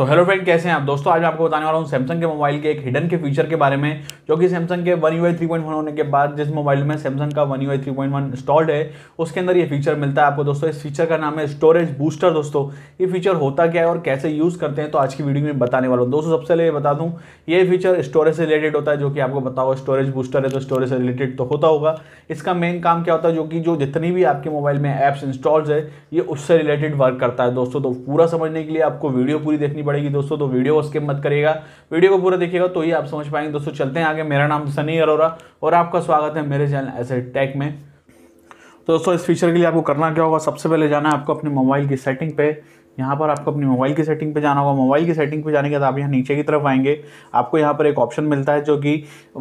तो hello friend कैसे हैं आप दोस्तों आज मैं आपको बताने वाला हूँ सैमसंग के मोबाइल के एक हिडन के फीचर के बारे में जो कि सैमसंग के one U three point one होने के बाद जिस मोबाइल में सैमसंग का one U three point one installed है उसके अंदर ये फीचर मिलता है आपको दोस्तों इस फीचर का नाम है स्टोरेज बूस्टर दोस्तों ये फीचर होता क्या है और कैसे यूज़ करते हैं तो आज की वीडियो में बताने वाला हूँ दोस्तों सबसे पहले बता दूँ ये फीचर स्टोरेज से रिलेटेड होता है जो कि आपको बताओ स्टोरेज बूस्टर है तो स्टोरेज से रिलेटेड तो होता होगा इसका मेन काम क्या होता है जो कि जो जितनी भी आपके मोबाइल में ऐप्स इंस्टॉल्स है ये उससे रिलेटेड वर्क करता है दोस्तों तो पूरा समझने के लिए आपको वीडियो पूरी देखनी पड़ेगी दोस्तों तो वीडियो को स्किप मत करिएगा वीडियो को पूरा देखिएगा तो ही आप समझ पाएंगे दोस्तों चलते हैं आगे मेरा नाम सनी अरोरा और आपका स्वागत है मेरे चैनल एस टेक में तो दोस्तों इस फीचर के लिए आपको करना क्या होगा सबसे पहले जाना है आपको अपने मोबाइल की सेटिंग पे यहाँ पर आपको अपनी मोबाइल की सेटिंग पे जाना होगा मोबाइल की सेटिंग पे जाने के बाद आप यहाँ नीचे की तरफ आएंगे आपको यहाँ पर एक ऑप्शन मिलता है जो कि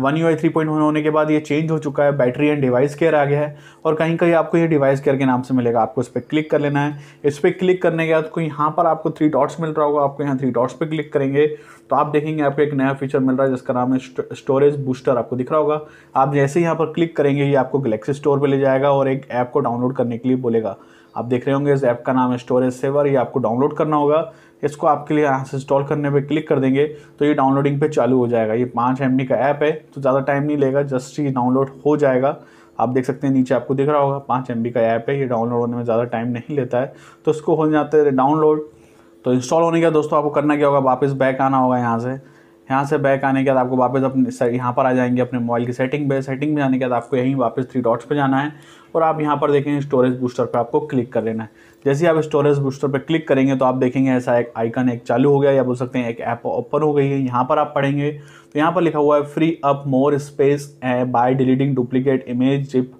one U I three point one होने के बाद ये चेंज हो चुका है बैटरी एंड डिवाइस केयर आ गया है और कहीं कहीं आपको ये डिवाइस केयर के नाम से मिलेगा आपको इस पर क्लिक कर लेना है इस पर क्लिक करने के बाद कोई यहाँ पर आपको थ्री डॉट्स मिल रहा होगा आपको यहाँ थ्री डॉट्स पर क्लिक करेंगे तो आप देखेंगे आपको एक नया फीचर मिल रहा है जिसका नाम है स्टोरेज बूस्टर आपको दिख रहा होगा आप जैसे यहाँ पर क्लिक करेंगे ये आपको गलेक्सी स्टोर पर ले जाएगा और एक ऐप को डाउनलोड करने के लिए बोलेगा आप देख रहे होंगे इस ऐप का नाम है स्टोरेज सेवर ये आपको डाउनलोड करना होगा इसको आपके लिए यहाँ से इंस्टॉल करने पे क्लिक कर देंगे तो ये डाउनलोडिंग पे चालू हो जाएगा ये पाँच एम का ऐप है तो ज़्यादा टाइम नहीं लेगा जस्ट ये डाउनलोड हो जाएगा आप देख सकते हैं नीचे आपको दिख रहा होगा पाँच एम का ऐप है ये डाउनलोड होने में ज़्यादा टाइम नहीं लेता है तो इसको हो जाते डाउनलोड तो इंस्टॉल होने का दोस्तों आपको करना क्या होगा वापस बैक आना होगा यहाँ से यहाँ से बैक आने के बाद आपको वापस अपने यहाँ पर आ जाएंगे अपने मोबाइल की सेटिंग पे सेटिंग में आने के बाद आपको यहीं वापस थ्री डॉट्स पे जाना है और आप यहाँ पर देखेंगे स्टोरेज बूस्टर पर आपको क्लिक कर लेना है जैसे आप स्टोरेज बूस्टर पर क्लिक करेंगे तो आप देखेंगे ऐसा एक आइकन एक चालू हो गया या बोल सकते हैं एक ऐप ओपन हो गई है यहाँ पर आप पढ़ेंगे तो यहाँ पर लिखा हुआ है free up more space by deleting duplicate image zip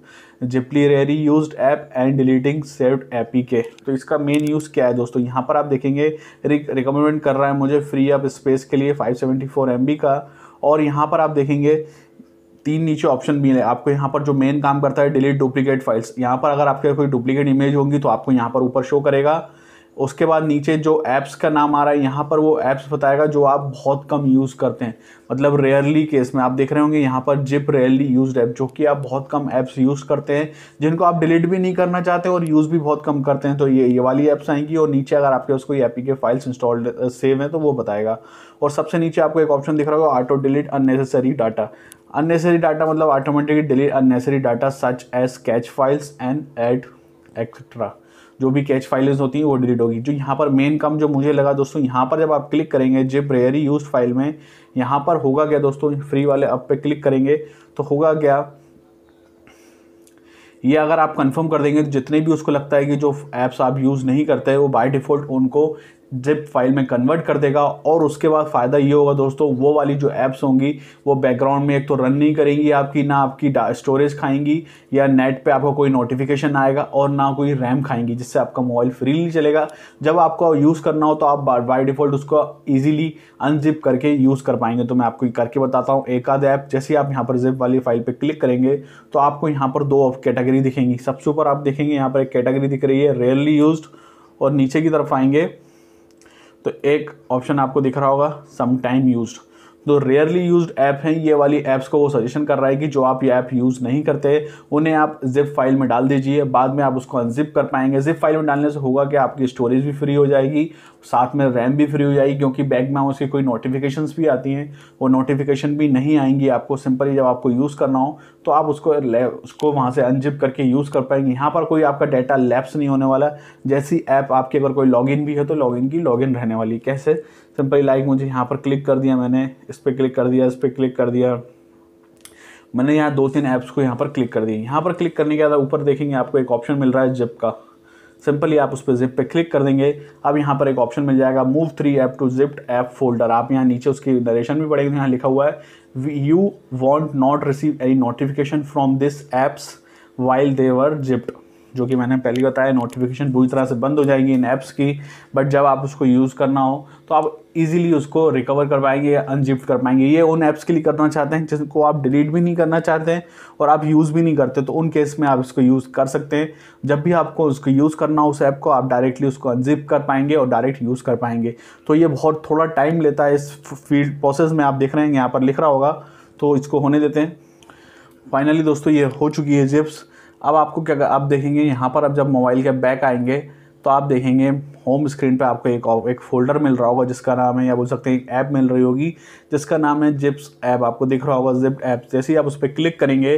जिप्लीरेरी use app and deleting saved AP के तो इसका मेन यूज़ क्या है दोस्तों यहाँ पर आप देखेंगे रिकमेंड कर रहा है मुझे फ्री अप स्पेस के लिए 574 एमबी का और यहाँ पर आप देखेंगे तीन नीचे ऑप्शन भी है आपको यहाँ पर जो मेन काम करता है डिलीट डुप्लीकेट फाइल्स यहाँ पर अगर आपके कोई डुप्लीकेट इमेज होंगी तो आपको यहाँ पर ऊपर शो करेगा उसके बाद नीचे जो ऐप्स का नाम आ रहा है यहाँ पर वो ऐप्स बताएगा जो आप बहुत कम यूज़ करते हैं मतलब रेयरली केस में आप देख रहे होंगे यहाँ पर जिप रेयरली यूज ऐप जो कि आप बहुत कम ऐप्स यूज़ करते हैं जिनको आप डिलीट भी नहीं करना चाहते और यूज़ भी बहुत कम करते हैं तो ये ये वाली ऐप्स आएंगी और नीचे अगर आपके उसको कोई एपी के फाइल्स इंस्टॉल्ड सेव हैं तो वो बताएगा और सबसे नीचे आपको एक ऑप्शन दिख रहा होगा auto delete unnecessary data unnecessary data मतलब automatically delete unnecessary data such as cache files and ad etcetera जो भी कैच फाइल्स होती हैं वो डिलीट होगी जो यहाँ पर मेन काम जो मुझे लगा दोस्तों यहाँ पर जब आप क्लिक करेंगे जिप रेयरी यूज फाइल में यहाँ पर होगा क्या दोस्तों फ्री वाले अप पे क्लिक करेंगे तो होगा क्या ये अगर आप कंफर्म कर देंगे तो जितने भी उसको लगता है कि जो ऐप्स आप यूज़ नहीं करते हैं वो बाय डिफ़ॉल्ट उनको जिप फाइल में कन्वर्ट कर देगा और उसके बाद फ़ायदा ये होगा दोस्तों वो वाली जो ऐप्स होंगी वो बैकग्राउंड में एक तो रन नहीं करेंगी आपकी ना आपकी स्टोरेज खाएंगी या नेट पे आपको कोई नोटिफिकेशन आएगा और ना कोई रैम खाएंगी जिससे आपका मोबाइल फ्रीली चलेगा जब आपको यूज़ करना हो तो आप बाई डिफ़ॉल्ट उसको ईजिली अनजिप करके यूज़ कर पाएंगे तो मैं आपको करके बताता हूँ एक आध ऐप जैसे आप यहाँ पर जिप वाली फाइल पर क्लिक करेंगे तो आपको यहाँ पर दो कैटेगरी दिखेंगी सबसे ऊपर आप देखेंगे यहाँ पर एक कैटेगरी दिख रही है रेयरली यूज और नीचे की तरफ आएंगे तो एक ऑप्शन आपको दिख रहा होगा सम टाइम यूज्ड जो रेयरली यूज ऐप हैं ये वाली ऐप्स को वो सजेशन कर रहा है कि जो आप ये ऐप यूज़ नहीं करते उन्हें आप जिप फाइल में डाल दीजिए बाद में आप उसको अनजिप कर पाएंगे जिप फाइल में डालने से होगा कि आपकी स्टोरेज भी फ्री हो जाएगी साथ में रैम भी फ्री हो जाएगी क्योंकि बैग में उसकी कोई नोटिफिकेशन भी आती हैं वो नोटिफिकेशन भी नहीं आएंगी आपको सिंपली जब आपको यूज़ करना हो तो आप उसको उसको वहाँ से अनजिप करके यूज़ कर पाएंगे यहाँ पर कोई आपका डाटा लैप्स नहीं होने वाला जैसी ऐप आपकी अगर कोई लॉगिन भी है तो लॉगिन की लॉगिन रहने वाली कैसे सिंपली लाइक मुझे यहाँ पर क्लिक कर दिया मैंने इस पर क्लिक कर दिया इस पर क्लिक कर दिया मैंने यहाँ दो तीन ऐप्स को यहाँ पर क्लिक कर दिया यहाँ पर क्लिक करने के बाद ऊपर देखेंगे आपको एक ऑप्शन मिल रहा है जिप का सिंपली आप उस पर जिप पे क्लिक कर देंगे अब यहाँ पर एक ऑप्शन मिल जाएगा move three app to zipped app folder आप यहाँ नीचे उसकी डायरेक्शन भी पड़ेगी यहाँ लिखा हुआ है you want not receive any notification from this apps while they're zipped जो कि मैंने पहले बताया नोटिफिकेशन पूरी तरह से बंद हो जाएगी इन ऐप्स की बट जब आप उसको यूज़ करना हो तो आप इजीली उसको रिकवर कर पाएंगे अनजिप्ट कर पाएंगे ये उन ऐप्स के लिए करना चाहते हैं जिनको आप डिलीट भी नहीं करना चाहते हैं और आप यूज़ भी नहीं करते तो उन केस में आप इसको यूज़ कर सकते हैं जब भी आपको उसको यूज़ करना हो उस ऐप को आप डायरेक्टली उसको अनजिप कर पाएंगे और डायरेक्ट यूज़ कर पाएंगे तो ये बहुत थोड़ा टाइम लेता है इस फील्ड प्रोसेस में आप देख रहे हैं यहाँ पर लिख रहा होगा तो इसको होने देते हैं फाइनली दोस्तों ये हो चुकी है जिप्स अब आपको क्या आप देखेंगे यहाँ पर अब जब मोबाइल के बैक आएंगे तो आप देखेंगे होम स्क्रीन पे आपको एक एक फोल्डर मिल रहा होगा जिसका नाम है या बोल सकते हैं एक ऐप मिल रही होगी जिसका नाम है जिप्स ऐप आपको दिख रहा होगा जिप ऐप जैसे ही आप उस पर क्लिक करेंगे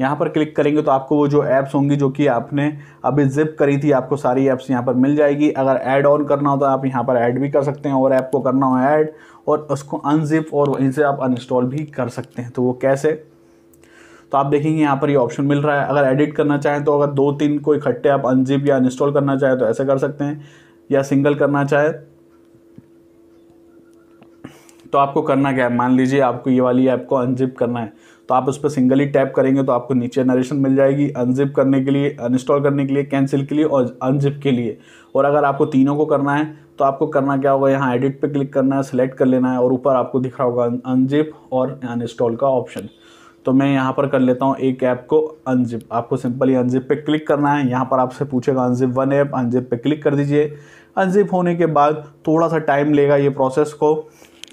यहाँ पर क्लिक करेंगे तो आपको वो जो ऐप्स होंगी जो कि आपने अभी जिप करी थी आपको सारी ऐप्स यहाँ पर मिल जाएगी अगर ऐड ऑन करना हो तो आप यहाँ पर ऐड भी कर सकते हैं और ऐप को करना हो ऐड और उसको अनजिप और वहीं से आप अनइंस्टॉल भी कर सकते हैं तो वो कैसे तो आप देखेंगे यहाँ पर ये ऑप्शन मिल रहा है अगर एडिट करना चाहें तो अगर दो तीन को इकट्ठे आप अनजिप या इंस्टॉल करना चाहें तो ऐसे कर सकते हैं या सिंगल करना चाहें तो आपको करना क्या है मान लीजिए आपको ये वाली ऐप को अनजिप करना है तो आप उस पर सिंगल ही टैप करेंगे तो आपको नीचे नरेशन मिल जाएगी अनजिप करने के लिए अनइंस्टॉल करने के लिए कैंसिल के लिए और अनजिप के लिए और अगर आपको तीनों को करना है तो आपको करना क्या होगा यहाँ एडिट पे क्लिक करना है सेलेक्ट कर लेना है और ऊपर आपको दिख रहा होगा अनजिप और अनइंस्टॉल का ऑप्शन तो मैं यहाँ पर कर लेता हूँ एक ऐप को अनजिप आपको सिंपली अनजिप पे क्लिक करना है यहाँ पर आपसे पूछेगा अनजिप वन ऐप अनजिप पे क्लिक कर दीजिए अनजिप होने के बाद थोड़ा सा टाइम लेगा ये प्रोसेस को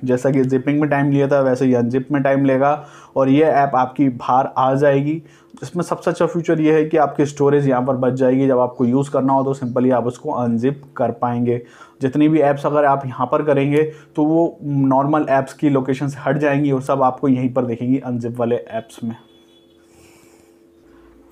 जैसा कि जिपिंग में टाइम लिया था वैसे ही अनजिप में टाइम लेगा और ये ऐप आपकी बाहर आ जाएगी इसमें सबसे अच्छा फीचर ये है कि आपकी स्टोरेज यहाँ पर बच जाएगी जब आपको यूज़ करना हो तो सिंपली आप उसको अनजिप कर पाएंगे जितनी भी ऐप्स अगर आप यहाँ पर करेंगे तो वो नॉर्मल ऐप्स की लोकेशन से हट जाएंगी और सब आपको यहीं पर देखेंगी अनजिप वाले ऐप्स में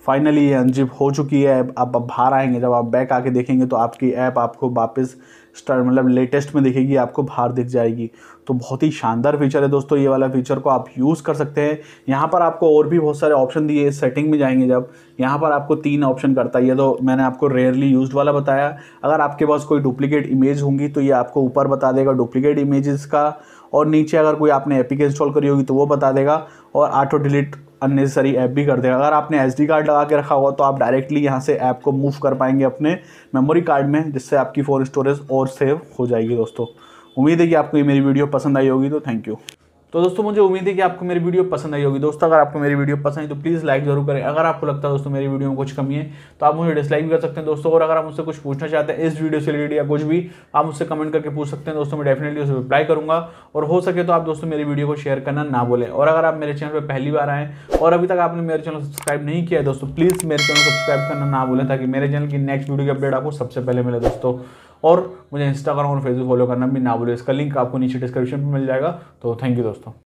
फाइनली ये अनजिप हो चुकी है आप बाहर आएंगे जब आप बैक आके देखेंगे तो आपकी ऐप आपको वापस स्टार मतलब लेटेस्ट में दिखेगी आपको बाहर दिख जाएगी तो बहुत ही शानदार फीचर है दोस्तों ये वाला फीचर को आप यूज़ कर सकते हैं यहाँ पर आपको और भी बहुत सारे ऑप्शन दिए सेटिंग में जाएंगे जब यहाँ पर आपको तीन ऑप्शन करता है ये तो मैंने आपको रेयरली यूज वाला बताया अगर आपके पास कोई डुप्लीकेट इमेज होंगी तो ये आपको ऊपर बता देगा डुप्लीकेट इमेज का और नीचे अगर कोई आपने एपिक इंस्टॉल करी होगी तो वो बता देगा और ऑटो डिलीट अननेसेसरी ऐप भी कर देगा अगर आपने एस कार्ड लगा के रखा हुआ तो आप डायरेक्टली यहाँ से ऐप को मूव कर पाएंगे अपने मेमोरी कार्ड में जिससे आपकी फ़ोन स्टोरेज और सेव हो जाएगी दोस्तों उम्मीद है कि आपको ये मेरी वीडियो पसंद आई होगी तो थैंक यू तो दोस्तों मुझे उम्मीद है कि आपको मेरी वीडियो पसंद आई होगी दोस्तों अगर आपको मेरी वीडियो पसंद आई तो प्लीज़ लाइक जरूर करें अगर आपको लगता है दोस्तों मेरी वीडियो में कुछ कमी है तो आप मुझे डिसलाइक भी कर सकते हैं दोस्तों और अगर आप मुझसे कुछ पूछना चाहते हैं इस वीडियो से रिलेटेड या कुछ भी आप मुझसे कमेंट करके पूछ सकते हैं दोस्तों मैं डेफिनेटली उसे रिप्लाई करूँगा और हो सके तो आप दोस्तों मेरी वीडियो को शेयर करना ना बोले और अगर आप मेरे चैनल पर पहली बार आएँ और अभी तक आपने मेरे चैनल सब्सक्राइब नहीं किया है दोस्तों प्लीज़ मेरे चैनल सब्सक्राइब करना ना बोले ताकि मेरे चैनल की नेक्स्ट वीडियो की अपडेट आपको सबसे पहले मिले दोस्तों और मुझे इंस्टाग्राम और फेसबुक फॉलो करना भी ना बोले इसका लिंक आपको नीचे डिस्क्रिप्शन में मिल जाएगा तो थैंक यू दोस्तों